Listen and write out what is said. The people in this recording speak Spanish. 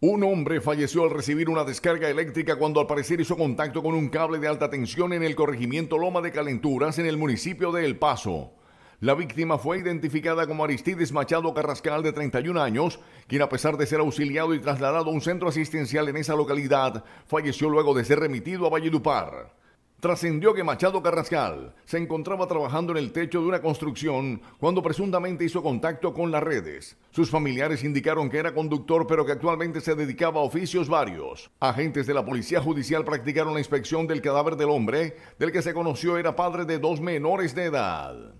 Un hombre falleció al recibir una descarga eléctrica cuando al parecer hizo contacto con un cable de alta tensión en el corregimiento Loma de Calenturas en el municipio de El Paso. La víctima fue identificada como Aristides Machado Carrascal de 31 años, quien a pesar de ser auxiliado y trasladado a un centro asistencial en esa localidad, falleció luego de ser remitido a Valledupar. Trascendió que Machado Carrascal se encontraba trabajando en el techo de una construcción cuando presuntamente hizo contacto con las redes. Sus familiares indicaron que era conductor pero que actualmente se dedicaba a oficios varios. Agentes de la Policía Judicial practicaron la inspección del cadáver del hombre, del que se conoció era padre de dos menores de edad.